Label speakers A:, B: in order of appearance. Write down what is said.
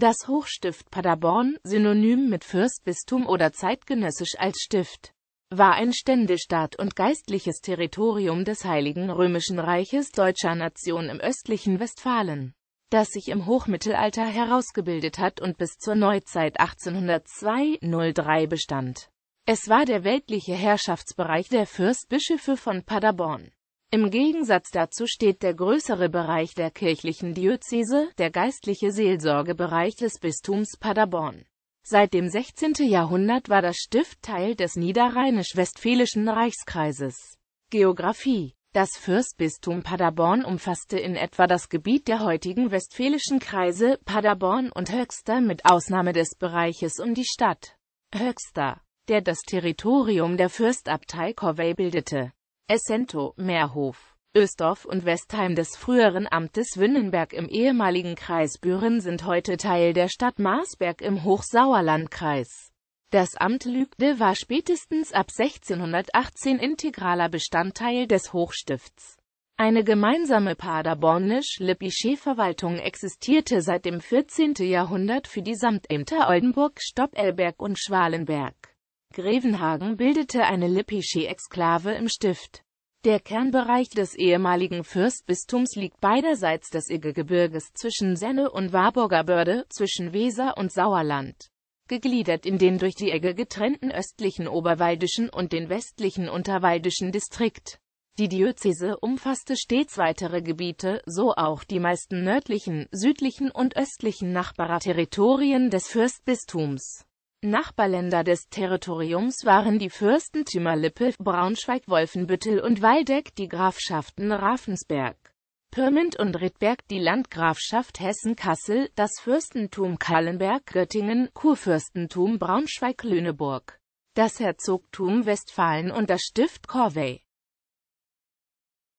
A: Das Hochstift Paderborn, synonym mit Fürstbistum oder zeitgenössisch als Stift, war ein Ständestaat und geistliches Territorium des Heiligen Römischen Reiches deutscher Nation im östlichen Westfalen, das sich im Hochmittelalter herausgebildet hat und bis zur Neuzeit 1802-03 bestand. Es war der weltliche Herrschaftsbereich der Fürstbischöfe von Paderborn. Im Gegensatz dazu steht der größere Bereich der kirchlichen Diözese, der geistliche Seelsorgebereich des Bistums Paderborn. Seit dem 16. Jahrhundert war das Stift Teil des niederrheinisch-westfälischen Reichskreises. Geografie Das Fürstbistum Paderborn umfasste in etwa das Gebiet der heutigen westfälischen Kreise Paderborn und Höxter mit Ausnahme des Bereiches um die Stadt Höxter, der das Territorium der Fürstabtei Corvey bildete. Essento, Meerhof, Östorf und Westheim des früheren Amtes Wünnenberg im ehemaligen Kreis Büren sind heute Teil der Stadt Marsberg im Hochsauerlandkreis. Das Amt Lügde war spätestens ab 1618 integraler Bestandteil des Hochstifts. Eine gemeinsame paderbornisch-lippische Verwaltung existierte seit dem 14. Jahrhundert für die Samtämter Oldenburg, Stoppelberg und Schwalenberg. Grevenhagen bildete eine lippische Exklave im Stift. Der Kernbereich des ehemaligen Fürstbistums liegt beiderseits des Egegebirges zwischen Senne und Warburger Börde, zwischen Weser und Sauerland. Gegliedert in den durch die Egge getrennten östlichen oberwaldischen und den westlichen unterwaldischen Distrikt. Die Diözese umfasste stets weitere Gebiete, so auch die meisten nördlichen, südlichen und östlichen Nachbarterritorien des Fürstbistums. Nachbarländer des Territoriums waren die Fürstentümer Lippe, Braunschweig-Wolfenbüttel und Waldeck, die Grafschaften Ravensberg, Pyrmont und Rittberg, die Landgrafschaft Hessen-Kassel, das Fürstentum Kallenberg, Göttingen, Kurfürstentum Braunschweig-Lüneburg, das Herzogtum Westfalen und das Stift Corvey.